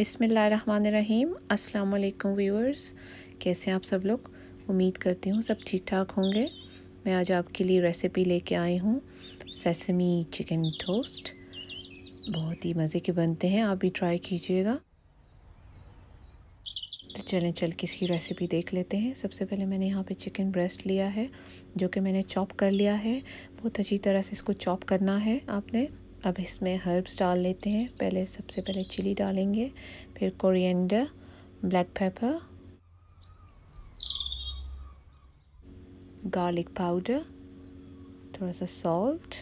बिसमीम अल्लाम व्यूअर्स कैसे हैं आप सब लोग उम्मीद करती हूँ सब ठीक ठाक होंगे मैं आज आपके लिए रेसिपी लेके आई हूँ सेसमी चिकन टोस्ट बहुत ही मज़े के बनते हैं आप भी ट्राई कीजिएगा तो चलें चल के इसकी रेसिपी देख लेते हैं सबसे पहले मैंने यहाँ पे चिकन ब्रेस्ट लिया है जो कि मैंने चॉप कर लिया है बहुत अच्छी तरह से इसको चॉप करना है आपने अब इसमें हर्ब्स डाल लेते हैं पहले सबसे पहले चिली डालेंगे फिर coriander black pepper garlic powder थोड़ा सा salt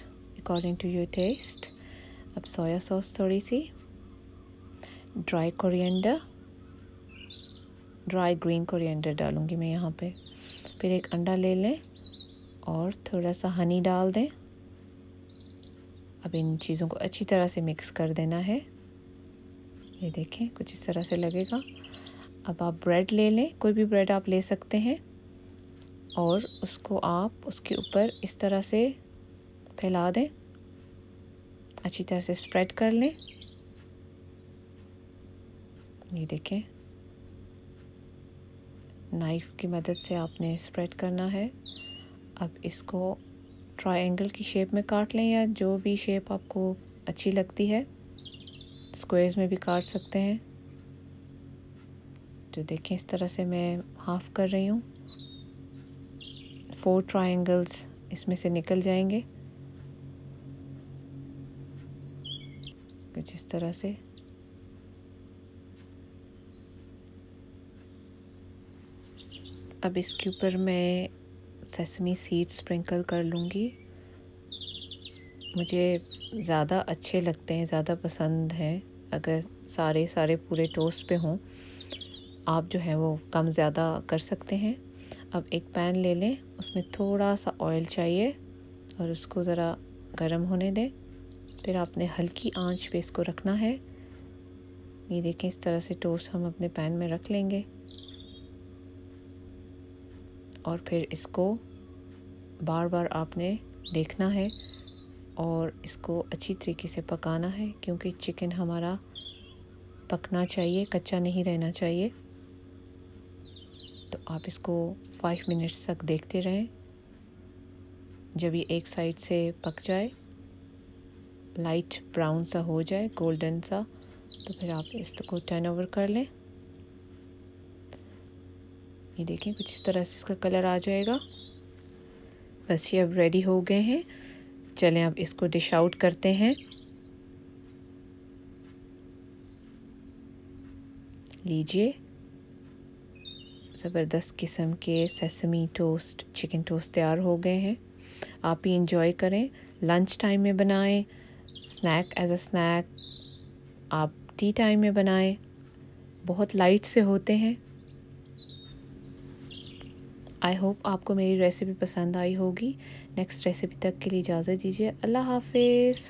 according to your taste अब सोया सॉस थोड़ी सी dry coriander dry green coriander डालूँगी मैं यहाँ पे फिर एक अंडा ले लें और थोड़ा सा हनी डाल दें अब इन चीज़ों को अच्छी तरह से मिक्स कर देना है ये देखें कुछ इस तरह से लगेगा अब आप ब्रेड ले लें कोई भी ब्रेड आप ले सकते हैं और उसको आप उसके ऊपर इस तरह से फैला दें अच्छी तरह से स्प्रेड कर लें ये देखें नाइफ़ की मदद से आपने स्प्रेड करना है अब इसको ट्रायंगल की शेप में काट लें या जो भी शेप आपको अच्छी लगती है स्क्वेयर्स में भी काट सकते हैं तो देखें इस तरह से मैं हाफ़ कर रही हूँ फोर ट्रायंगल्स इसमें से निकल जाएंगे कुछ इस तरह से अब इसके ऊपर मैं सेसमी सीड स्प्रिंकल कर लूँगी मुझे ज़्यादा अच्छे लगते हैं ज़्यादा पसंद हैं अगर सारे सारे पूरे टोस्ट पे हों आप जो है वो कम ज़्यादा कर सकते हैं अब एक पैन ले लें उसमें थोड़ा सा ऑयल चाहिए और उसको ज़रा गर्म होने दें फिर आपने हल्की आंच पे इसको रखना है ये देखें इस तरह से टोस्ट हम अपने पैन में रख लेंगे और फिर इसको बार बार आपने देखना है और इसको अच्छी तरीके से पकाना है क्योंकि चिकन हमारा पकना चाहिए कच्चा नहीं रहना चाहिए तो आप इसको फाइव मिनट्स तक देखते रहें जब ये एक साइड से पक जाए लाइट ब्राउन सा हो जाए गोल्डन सा तो फिर आप इसको टर्न ओवर कर लें ये देखें कुछ इस तरह से इसका कलर आ जाएगा बस ये अब रेडी हो गए हैं चलें अब इसको डिश आउट करते हैं लीजिए ज़बरदस्त किस्म के सेसमी टोस्ट चिकन टोस्ट तैयार हो गए हैं आप ही इंजॉय करें लंच टाइम में बनाएं स्नैक एज अ स्नैक आप टी टाइम में बनाएं बहुत लाइट से होते हैं आई होप आपको मेरी रेसिपी पसंद आई होगी नेक्स्ट रेसिपी तक के लिए इजाज़त दीजिए अल्लाह हाफिज़